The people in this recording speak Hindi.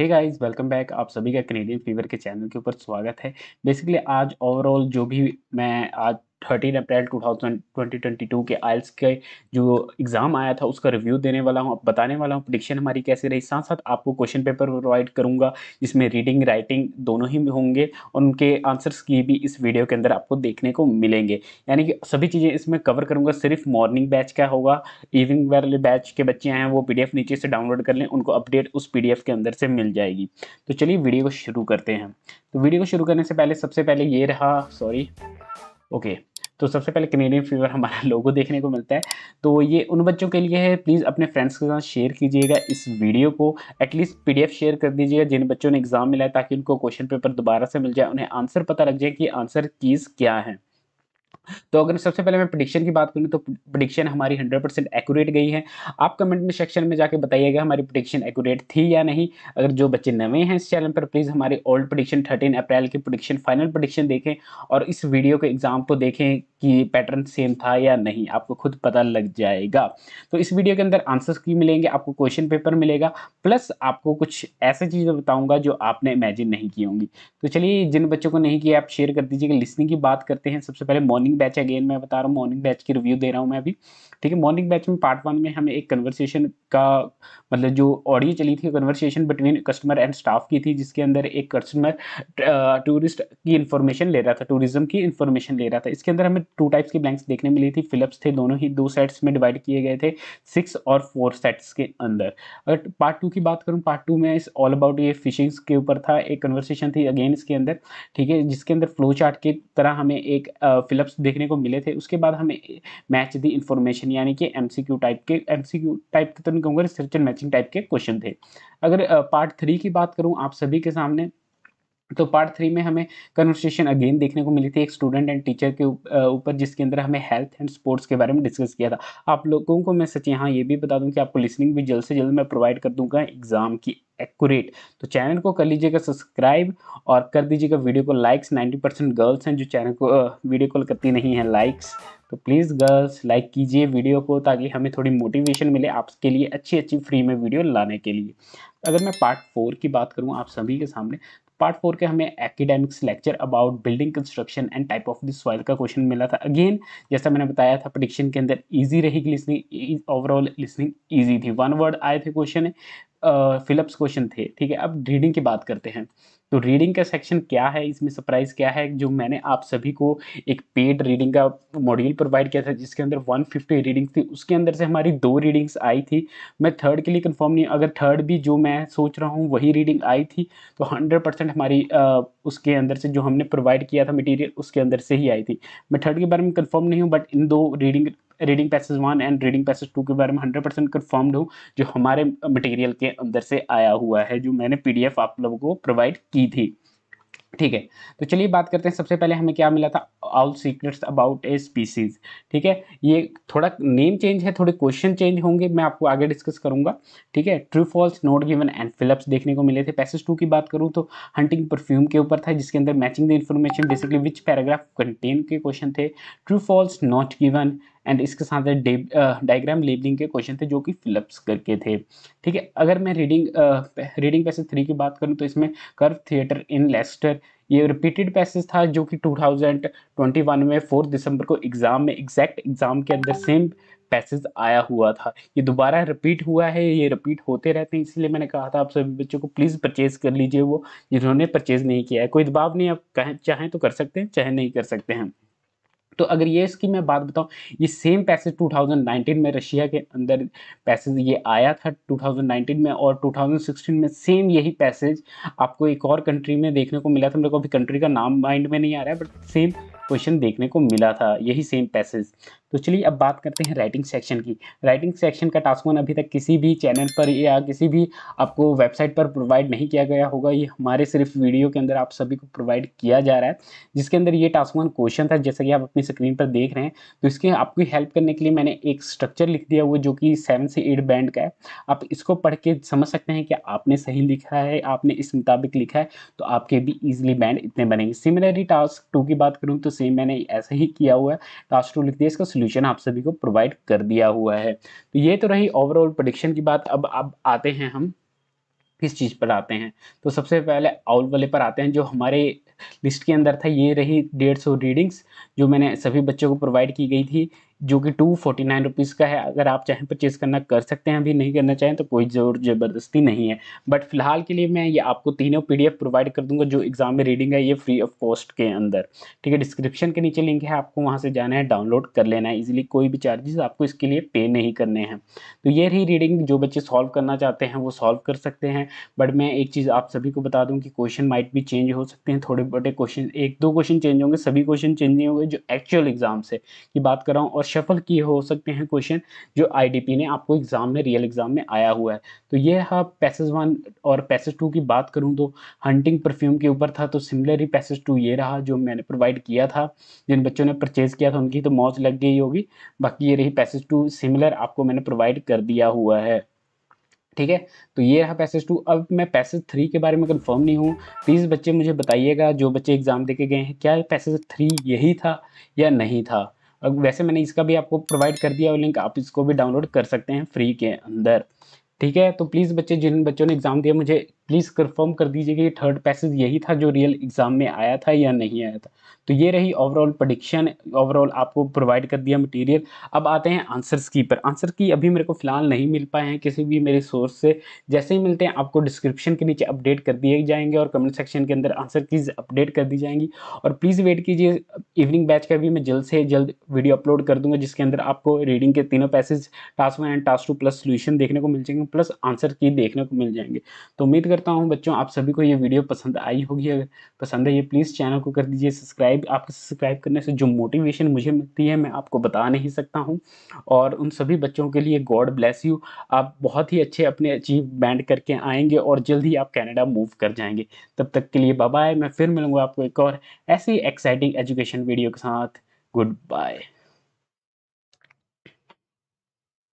हे गाइस वेलकम बैक आप सभी का कनेडियन फीवर के चैनल के ऊपर स्वागत है बेसिकली आज ओवरऑल जो भी मैं आज thirteen April two thousand twenty twenty two के आयल्स के जो एग्ज़ाम आया था उसका रिव्यू देने वाला हूँ बताने वाला हूँ प्रडिक्शन हमारी कैसे रही साथ साथ आपको क्वेश्चन पेपर प्रोवाइड करूँगा जिसमें रीडिंग राइटिंग दोनों ही होंगे और उनके आंसर्स की भी इस वीडियो के अंदर आपको देखने को मिलेंगे यानी कि सभी चीज़ें इसमें कवर करूँगा सिर्फ मॉर्निंग बैच का होगा इवनिंग वाले बैच के बच्चे हैं वो पी नीचे से डाउनलोड कर लें उनको अपडेट उस पी के अंदर से मिल जाएगी तो चलिए वीडियो को शुरू करते हैं तो वीडियो को शुरू करने से पहले सबसे पहले ये रहा सॉरी ओके okay. तो सबसे पहले कनेडियन फीवर हमारा लोगो देखने को मिलता है तो ये उन बच्चों के लिए है प्लीज़ अपने फ्रेंड्स के साथ शेयर कीजिएगा इस वीडियो को एटलीस्ट एफ शेयर कर दीजिएगा जिन बच्चों ने एग्ज़ाम मिला है ताकि उनको क्वेश्चन पेपर दोबारा से मिल जाए उन्हें आंसर पता लग जाए कि आंसर कीज़ क्या है तो अगर सबसे पहले मैं प्रडिक्शन की बात करूँ तो प्रडिक्शन हमारी 100 परसेंट एक्यूरेट गई है आप कमेंट में सेक्शन में जाके बताइएगा हमारी प्रडिक्शन एक्यूरेट थी या नहीं अगर जो बच्चे नए हैं इस चैनल पर प्लीज़ हमारी ओल्ड प्रडिक्शन 13 अप्रैल की प्रडिक्शन फाइनल प्रडिक्शन देखें और इस वीडियो के एग्जाम को देखें कि पैटर्न सेम था या नहीं आपको खुद पता लग जाएगा तो इस वीडियो के अंदर आंसर्स की मिलेंगे आपको क्वेश्चन पेपर मिलेगा प्लस आपको कुछ ऐसे चीज़ें बताऊंगा जो आपने इमेजिन नहीं की होंगी तो चलिए जिन बच्चों को नहीं किया आप शेयर कर दीजिएगा लिसनिंग की बात करते हैं सबसे पहले मॉर्निंग बैच अगेन मैं बता रहा हूँ मॉर्निंग बैच की रिव्यू दे रहा हूँ मैं अभी ठीक है मॉर्निंग बैच में पार्ट वन में हमें एक कन्वर्सेशन का मतलब जो ऑडियो चली थी conversation between customer and staff की थी जिसके अंदर एक कस्टमर टूरिस्ट की इन्फॉर्मेशन ले रहा था टूरिज्म की इन्फॉर्मेशन ले रहा था इसके अंदर हमें टू टाइप्स की ब्लैंक्स देखने मिली थी फिलअप्स थे दोनों ही दो सेट्स में डिवाइड किए गए थे सिक्स और फोर सेट्स के अंदर अगर पार्ट टू की बात करूँ पार्ट टू में इस ऑल अबाउट ये फिशिंग्स के ऊपर था एक कन्वर्सेशन थी अगेन इसके अंदर ठीक है जिसके अंदर फ्लो चार्ट की तरह हमें एक फिलअप्स देखने को मिले थे उसके बाद हमें मैच दी इन्फॉर्मेशन यानी कि एम टाइप के एम टाइप के तो नहीं कहूँगा रिसर्च एंड मैचिंग टाइप के क्वेश्चन थे अगर पार्ट थ्री की बात करूँ आप सभी के सामने तो पार्ट थ्री में हमें कन्वर्सेशन अगेन देखने को मिली थी एक स्टूडेंट एंड टीचर के ऊपर जिसके अंदर हमें हेल्थ एंड स्पोर्ट्स के बारे में डिस्कस किया था आप लोगों को मैं सच यहाँ ये भी बता दूँ कि आपको लिसनिंग भी जल्द से जल्द मैं प्रोवाइड कर दूंगा एग्ज़ाम की एक्यूरेट तो चैनल को कर लीजिएगा सब्सक्राइब और कर दीजिएगा वीडियो को लाइक्स नाइन्टी परसेंट गर्ल्स हैं जो चैनल को वीडियो कॉल करती नहीं है लाइक्स तो प्लीज़ गर्ल्स लाइक कीजिए वीडियो को ताकि हमें थोड़ी मोटिवेशन मिले आपके लिए अच्छी अच्छी फ्री में वीडियो लाने के लिए अगर मैं पार्ट फोर की बात करूँ आप सभी के सामने पार्ट फोर के हमें academics lecture about building construction and type of the soil का क्वेश्चन मिला था अगेन जैसा मैंने बताया था प्रडिक्शन के अंदर ईजी रहेगी लिसनिंग ओवरऑल लिसनिंग ईजी थी वन वर्ड आए थे क्वेश्चन फिलअप्स क्वेश्चन थे ठीक है अब रीडिंग की बात करते हैं तो रीडिंग का सेक्शन क्या है इसमें सरप्राइज़ क्या है जो मैंने आप सभी को एक पेड रीडिंग का मॉड्यूल प्रोवाइड किया था जिसके अंदर 150 रीडिंग्स थी उसके अंदर से हमारी दो रीडिंग्स आई थी मैं थर्ड के लिए कंफर्म नहीं अगर थर्ड भी जो मैं सोच रहा हूँ वही रीडिंग आई थी तो हंड्रेड हमारी आ, उसके अंदर से जो हमने प्रोवाइड किया था मटीरियल उसके अंदर से ही आई थी मैं थर्ड के बारे में कन्फर्म नहीं हूँ बट इन दो reading reading passage one and reading passage two के बारे में हंड्रेड परसेंट कन्फर्म्ड हूँ जो हमारे मटेरियल के अंदर से आया हुआ है जो मैंने पी आप लोगों को प्रोवाइड की थी ठीक है तो चलिए बात करते हैं सबसे पहले हमें क्या मिला था all secrets about a species ठीक है ये थोड़ा नेम चेंज है थोड़े क्वेश्चन चेंज होंगे मैं आपको आगे डिस्कस करूंगा ठीक है true false not given and फिलप्स देखने को मिले थे पैसेज टू की बात करूँ तो हंटिंग परफ्यूम के ऊपर था जिसके अंदर matching the information basically which paragraph contain के क्वेश्चन थे true false not given and इसके साथ डायग्राम लेबलिंग के क्वेश्चन थे जो कि फिलप्स करके थे ठीक है अगर मैं रीडिंग रीडिंग पैसेज थ्री की बात करूँ तो इसमें कर्व थिएटर इन लेस्टर ये रिपीटेड पैसेज था जो कि 2021 में फोर्थ दिसंबर को एग्ज़ाम में एग्जैक्ट एग्ज़ाम के अंदर सेम पैसेज आया हुआ था ये दोबारा रिपीट हुआ है ये रिपीट होते रहते हैं इसलिए मैंने कहा था आप सभी बच्चों को प्लीज़ परचेज़ कर लीजिए वो जिन्होंने परचेज़ नहीं किया है कोई दबाव नहीं आप कहें चाहें तो कर सकते हैं चाहे नहीं कर सकते हैं तो अगर ये इसकी मैं बात बताऊं ये सेम पैसेज 2019 में रशिया के अंदर पैसेज ये आया था 2019 में और 2016 में सेम यही पैसेज आपको एक और कंट्री में देखने को मिला था मेरे को अभी कंट्री का नाम माइंड में नहीं आ रहा है बट सेम क्वेश्चन देखने को मिला था यही सेम पैसेज तो चलिए अब बात करते हैं राइटिंग सेक्शन की राइटिंग सेक्शन का टास्क वन अभी तक किसी भी चैनल पर या किसी भी आपको वेबसाइट पर प्रोवाइड नहीं किया गया होगा ये हमारे सिर्फ वीडियो के अंदर आप सभी को प्रोवाइड किया जा रहा है जिसके अंदर ये टास्क वन क्वेश्चन था जैसा कि आप अपनी स्क्रीन पर देख रहे हैं तो इसके आपकी हेल्प करने के लिए मैंने एक स्ट्रक्चर लिख दिया हुआ जो कि सेवन से एट बैंड का है आप इसको पढ़ के समझ सकते हैं कि आपने सही लिखा है आपने इस मुताबिक लिखा है तो आपके भी ईजिली बैंड इतने बनेंगे सिमिलरली टास्क टू की बात करूँ तो सेम मैंने ऐसे ही किया हुआ है तो एस्ट्रोलिखते इसका सोल्यूशन आप सभी को प्रोवाइड कर दिया हुआ है तो ये तो रही ओवरऑल प्रडिक्शन की बात अब अब आते हैं हम किस चीज़ पर आते हैं तो सबसे पहले आउल वाले पर आते हैं जो हमारे लिस्ट के अंदर था ये रही डेढ़ सौ रीडिंग्स जो मैंने सभी बच्चों को प्रोवाइड की गई थी जो कि टू फोर्टी नाइन रुपीज़ का है अगर आप चाहें परचेज़ करना कर सकते हैं अभी नहीं करना चाहें तो कोई ज़ोर ज़बरदस्ती नहीं है बट फिलहाल के लिए मैं ये आपको तीनों पी प्रोवाइड कर दूंगा जो एग्ज़ाम में रीडिंग है ये फ्री ऑफ कॉस्ट के अंदर ठीक है डिस्क्रिप्शन के नीचे लिंक है आपको वहाँ से जाना है डाउनलोड कर लेना है ईजिली कोई भी चार्जेस आपको इसके लिए पे नहीं करने हैं तो ये रही रीडिंग जो बच्चे सॉल्व करना चाहते हैं वो सॉल्व कर सकते हैं बट मैं एक चीज़ आप सभी को बता दूँ कि क्वेश्चन माइट भी चेंज हो सकते हैं थोड़े बड़े क्वेश्चन एक दो क्वेश्चन चेंज होंगे सभी क्वेश्चन चेंज नहीं होंगे जो एक्चुअल एग्ज़ाम से की बात कर रहा हूँ और शफल किए हो सकते हैं क्वेश्चन जो आईडीपी ने आपको एग्जाम में रियल एग्जाम में आया हुआ है तो ये हाँ, पैसेज वन और पैसेज टू की बात करूँ तो हंटिंग परफ्यूम के ऊपर था तो ही पैसेज टू ये रहा जो मैंने प्रोवाइड किया था जिन बच्चों ने परचेज किया था उनकी तो मौज लग गई होगी बाकी ये रही पैसेज टू सिमिलर आपको मैंने प्रोवाइड कर दिया हुआ है ठीक है तो ये रहा पैसेज टू अब मैं पैसेज थ्री के बारे में कंफर्म नहीं हूँ प्लीज़ बच्चे मुझे बताइएगा जो बच्चे एग्ज़ाम देके गए हैं क्या पैसेज थ्री यही था या नहीं था वैसे मैंने इसका भी आपको प्रोवाइड कर दिया और लिंक आप इसको भी डाउनलोड कर सकते हैं फ्री के अंदर ठीक है तो प्लीज़ बच्चे जिन बच्चों ने एग्ज़ाम दिया मुझे प्लीज़ कंफर्म कर दीजिए कि ये थर्ड पैसेज यही था जो रियल एग्ज़ाम में आया था या नहीं आया था तो ये रही ओवरऑल प्रडिक्शन ओवरऑल आपको प्रोवाइड कर दिया मटेरियल अब आते हैं आंसर्स की पर आंसर की अभी मेरे को फ़िलहाल नहीं मिल पाए हैं किसी भी मेरे सोर्स से जैसे ही मिलते हैं आपको डिस्क्रिप्शन के नीचे अपडेट कर दिए जाएंगे और कमेंट सेक्शन के अंदर आंसर कीज अपडेट कर दी जाएंगी और प्लीज़ वेट कीजिए इवनिंग बैच का भी मैं जल्द से जल्द वीडियो अपलोड कर दूँगा जिसके अंदर आपको रीडिंग के तीनों passage task one and task two plus solution देखने को मिल जाएंगे प्लस आंसर की देखने को मिल जाएंगे तो उम्मीद कर करता हूँ बच्चों आप सभी को ये वीडियो पसंद आई होगी अगर पसंद है ये प्लीज़ चैनल को कर दीजिए सब्सक्राइब आपके सब्सक्राइब करने से जो मोटिवेशन मुझे मिलती है मैं आपको बता नहीं सकता हूँ और उन सभी बच्चों के लिए गॉड ब्लेस यू आप बहुत ही अच्छे अपने अचीवमेंट करके आएंगे और जल्द ही आप कैनेडा मूव कर जाएंगे तब तक के लिए बाय मैं फिर मिलूंगा आपको एक और ऐसी एक्साइटिंग एजुकेशन वीडियो के साथ गुड बाय